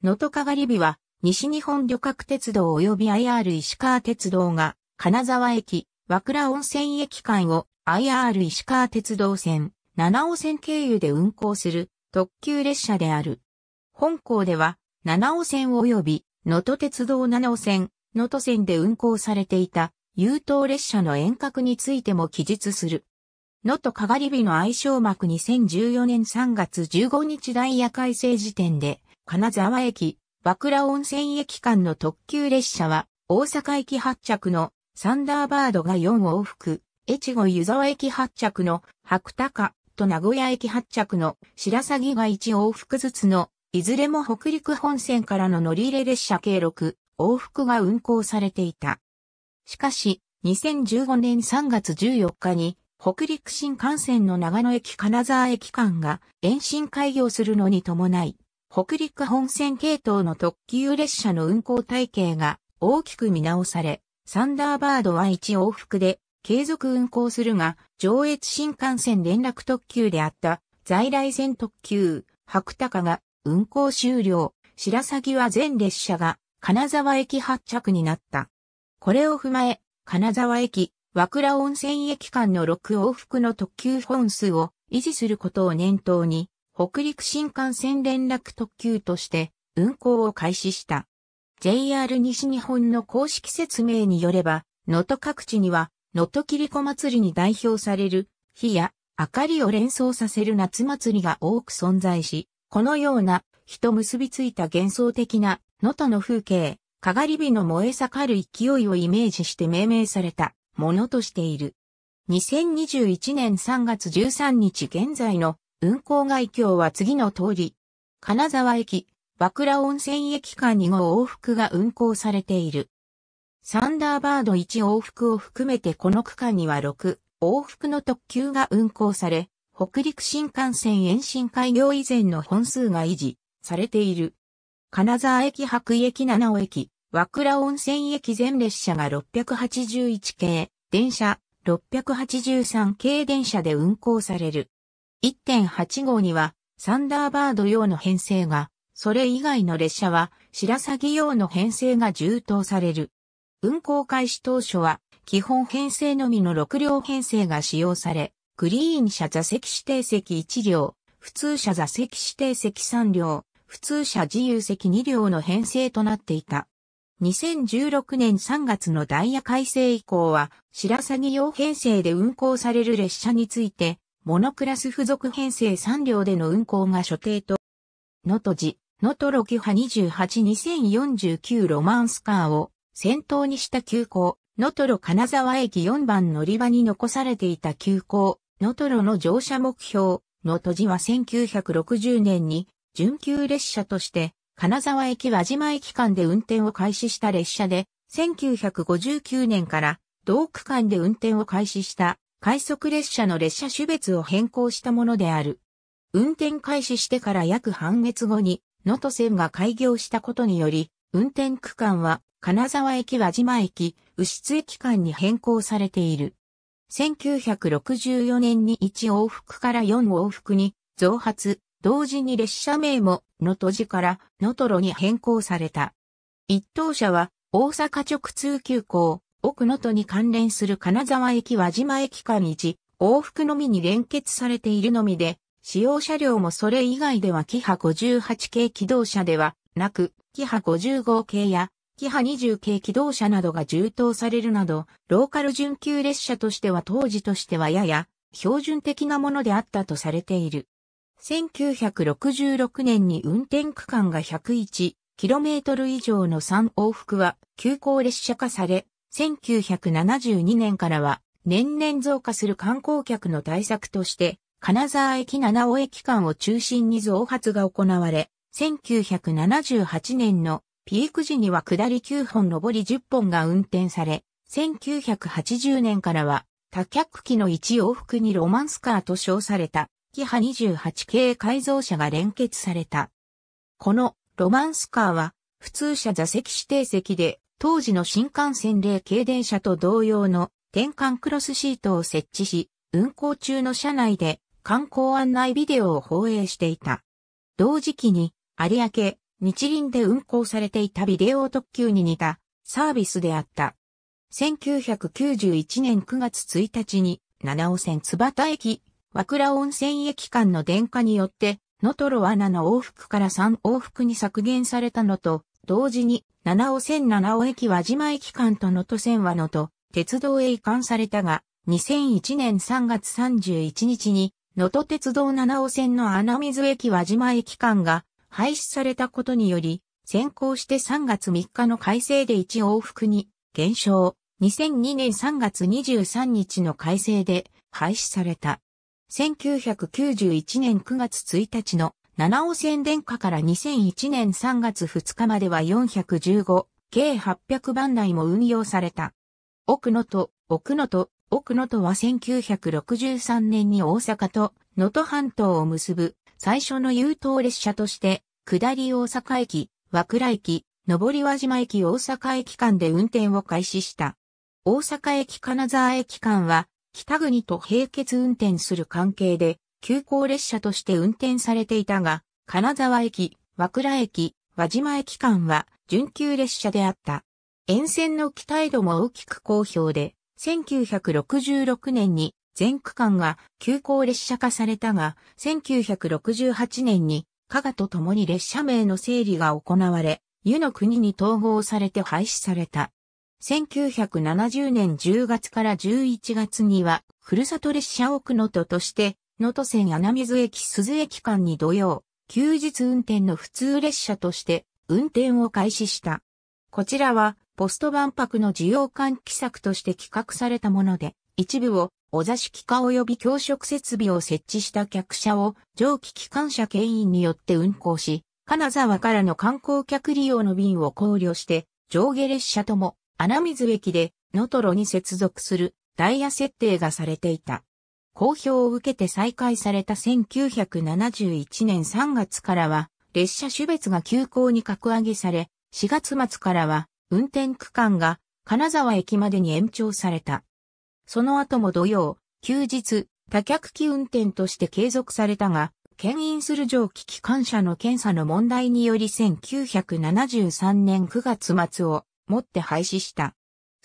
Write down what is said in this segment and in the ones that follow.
能登かがり火は、西日本旅客鉄道及び IR 石川鉄道が、金沢駅、和倉温泉駅間を IR 石川鉄道線、七尾線経由で運行する特急列車である。本校では、七尾線及び、能登鉄道七尾線、能登線で運行されていた、優等列車の遠隔についても記述する。能登かがり火の愛称幕2014年3月15日ダイヤ改正時点で、金沢駅、和倉温泉駅間の特急列車は、大阪駅発着のサンダーバードが4往復、越後湯沢駅発着の白鷹と名古屋駅発着の白鷺が1往復ずつの、いずれも北陸本線からの乗り入れ列車計6往復が運行されていた。しかし、2015年3月14日に、北陸新幹線の長野駅金沢駅間が延伸開業するのに伴い、北陸本線系統の特急列車の運行体系が大きく見直され、サンダーバードは1往復で継続運行するが、上越新幹線連絡特急であった在来線特急、白鷹が運行終了、白鷺は全列車が金沢駅発着になった。これを踏まえ、金沢駅、和倉温泉駅間の6往復の特急本数を維持することを念頭に、北陸新幹線連絡特急として運行を開始した。JR 西日本の公式説明によれば、能登各地には、能登切子祭りに代表される、火や明かりを連想させる夏祭りが多く存在し、このような、火と結びついた幻想的な、能登の風景、かがり火の燃え盛る勢いをイメージして命名されたものとしている。2021年3月13日現在の運行外境は次の通り。金沢駅、和倉温泉駅間2号往復が運行されている。サンダーバード1往復を含めてこの区間には6往復の特急が運行され、北陸新幹線延伸開業以前の本数が維持されている。金沢駅白井駅七尾駅、和倉温泉駅全列車が681系、電車683系電車で運行される。1.8号にはサンダーバード用の編成が、それ以外の列車は白鷺用の編成が充当される。運行開始当初は基本編成のみの6両編成が使用され、グリーン車座席指定席1両、普通車座席指定席3両、普通車自由席2両の編成となっていた。2016年3月のダイヤ改正以降は、白鷺用編成で運行される列車について、モノクラス付属編成3両での運行が所定と、のとじ、のとロキハ282049ロマンスカーを先頭にした急行、のとろ金沢駅4番乗り場に残されていた急行、のとろの乗車目標、のとじは1960年に、準急列車として、金沢駅輪島駅間で運転を開始した列車で、1959年から同区間で運転を開始した快速列車の列車種別を変更したものである。運転開始してから約半月後に、能登線が開業したことにより、運転区間は、金沢駅輪島駅、牛津駅間に変更されている。1964年に1往復から4往復に増発、同時に列車名も能登寺から能登路に変更された。一等車は大阪直通急行、奥能登に関連する金沢駅輪島駅間一、往復のみに連結されているのみで、使用車両もそれ以外ではキハ58系機動車ではなく、キハ55系やキハ20系機動車などが充当されるなど、ローカル準急列車としては当時としてはやや標準的なものであったとされている。1966年に運転区間が 101km 以上の3往復は急行列車化され、1972年からは年々増加する観光客の対策として、金沢駅七尾駅間を中心に増発が行われ、1978年のピーク時には下り9本上り10本が運転され、1980年からは多客機の一往復にロマンスカーと称された、キハ28系改造車が連結された。このロマンスカーは普通車座席指定席で当時の新幹線例軽電車と同様の転換クロスシートを設置し、運行中の車内で観光案内ビデオを放映していた。同時期に有明、日輪で運行されていたビデオ特急に似たサービスであった。1991年9月1日に七尾線津畑駅、和倉温泉駅間の電化によって、ノトロアナの往復から3往復に削減されたのと、同時に、七尾線七尾駅輪島駅間と能登線は能登、鉄道へ移管されたが、2001年3月31日に、能登鉄道七尾線の穴水駅輪島駅間が廃止されたことにより、先行して3月3日の改正で1往復に減少、2002年3月23日の改正で廃止された。1991年9月1日の七尾線殿下から2001年3月2日までは415、計800番台も運用された。奥野と、奥野と、奥野とは1963年に大阪と能登半島を結ぶ最初の優等列車として、下り大阪駅、和倉駅、上り輪島駅大阪駅間で運転を開始した。大阪駅金沢駅間は、北国と並結運転する関係で、急行列車として運転されていたが、金沢駅、和倉駅、輪島駅間は準急列車であった。沿線の期待度も大きく好評で、1966年に全区間が急行列車化されたが、1968年に加賀と共に列車名の整理が行われ、湯の国に統合されて廃止された。1970年10月から11月には、ふるさと列車奥のととして、能登線穴水駅鈴駅間に土曜、休日運転の普通列車として運転を開始した。こちらは、ポスト万博の需要喚起策として企画されたもので、一部をお座敷化及び教職設備を設置した客車を蒸気機関車牽引によって運行し、金沢からの観光客利用の便を考慮して、上下列車とも穴水駅で能登路に接続するダイヤ設定がされていた。好評を受けて再開された1971年3月からは、列車種別が急行に格上げされ、4月末からは、運転区間が金沢駅までに延長された。その後も土曜、休日、多客機運転として継続されたが、牽引する蒸気機関車の検査の問題により1973年9月末をもって廃止した。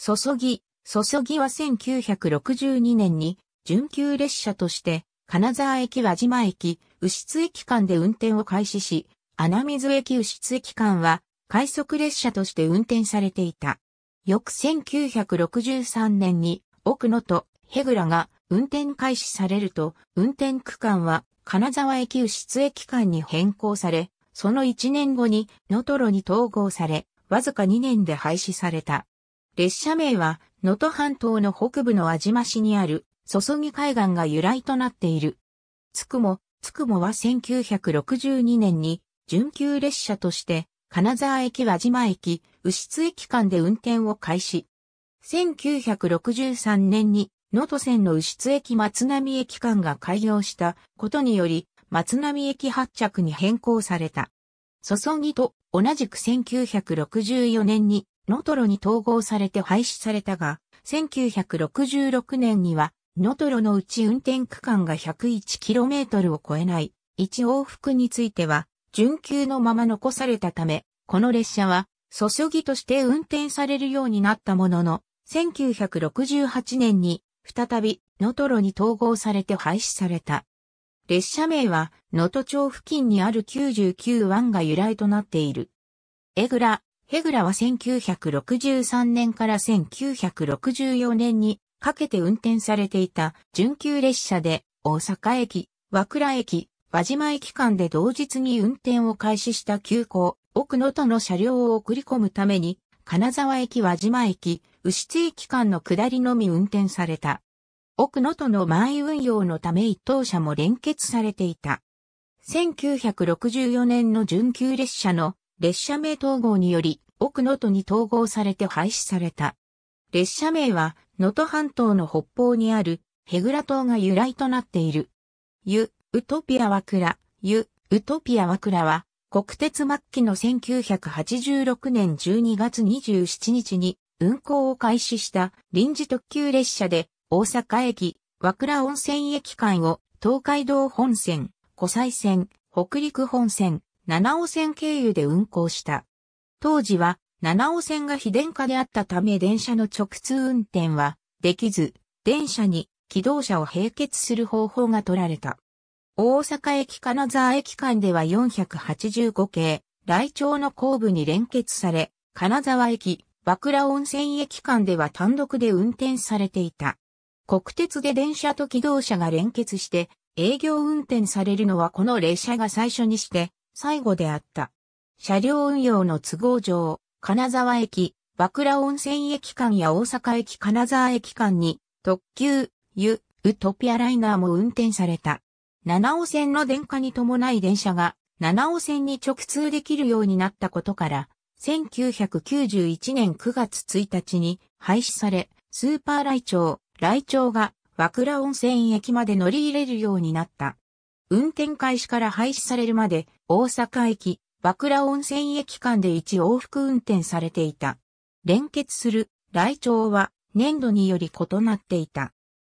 注ぎ、注ぎは1962年に準急列車として、金沢駅輪島駅、牛津駅間で運転を開始し、穴水駅牛津駅間は、快速列車として運転されていた。翌1963年に、奥野とヘグラが運転開始されると、運転区間は金沢駅牛津駅間に変更され、その1年後に能登に統合され、わずか2年で廃止された。列車名は、能登半島の北部の輪島市にある注ぎ海岸が由来となっている。つくも、つくもは1962年に、準急列車として、金沢駅輪島駅、牛津駅間で運転を開始。1963年に、能登線の牛津駅松並駅間が開業したことにより、松並駅発着に変更された。注ぎと同じく1964年に能登路に統合されて廃止されたが、1966年にはノトロのうち運転区間が 101km を超えない、1往復については、準急のまま残されたため、この列車は、注ぎとして運転されるようになったものの、1968年に、再び、ノトロに統合されて廃止された。列車名は、能登町付近にある99湾が由来となっている。エグラ、ヘグラは1963年から1964年にかけて運転されていた準急列車で大阪駅、和倉駅、輪島駅間で同日に運転を開始した急行、奥能登の車両を送り込むために、金沢駅輪島駅、牛津駅間の下りのみ運転された。奥能登の満員運用のため一等車も連結されていた。1964年の準急列車の列車名統合により奥能登に統合されて廃止された。列車名は能登半島の北方にあるヘグラ島が由来となっている。ユ、ウトピアワクラ、ユ、ウトピアワクラは、国鉄末期の1986年12月27日に運行を開始した臨時特急列車で大阪駅、和倉温泉駅間を東海道本線、湖西線、北陸本線、七尾線経由で運行した。当時は七尾線が非電化であったため電車の直通運転はできず、電車に機動車を併結する方法が取られた。大阪駅金沢駅間では485系、来町の後部に連結され、金沢駅、和倉温泉駅間では単独で運転されていた。国鉄で電車と機動車が連結して営業運転されるのはこの列車が最初にして最後であった。車両運用の都合上、金沢駅、和倉温泉駅間や大阪駅金沢駅間に特急、ゆ、ウトピアライナーも運転された。七尾線の電化に伴い電車が七尾線に直通できるようになったことから、1991年9月1日に廃止され、スーパー来チョウが和倉温泉駅まで乗り入れるようになった。運転開始から廃止されるまで大阪駅、和倉温泉駅間で1往復運転されていた。連結する来庁は年度により異なっていた。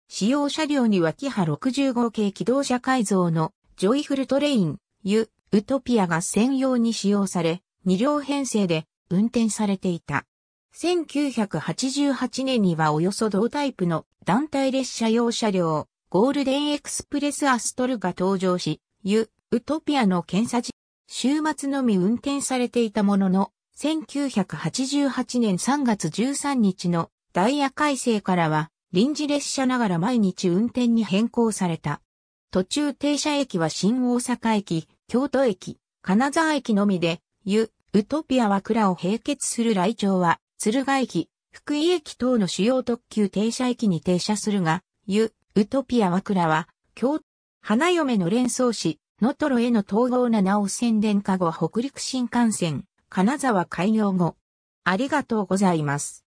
使用車両にはキハ65系機動車改造のジョイフルトレイン、ユ、ウトピアが専用に使用され、2両編成で運転されていた。1988年にはおよそ同タイプの団体列車用車両、ゴールデンエクスプレスアストルが登場し、ユ、ウトピアの検査週末のみ運転されていたものの、1988年3月13日のダイヤ改正からは、臨時列車ながら毎日運転に変更された。途中停車駅は新大阪駅、京都駅、金沢駅のみで、湯、ウトピアは倉を並結する来庁は、鶴ヶ駅、福井駅等の主要特急停車駅に停車するが、湯、ウトピアは倉は、京、花嫁の連想誌。能取への統合7を宣伝化後北陸新幹線、金沢開業後。ありがとうございます。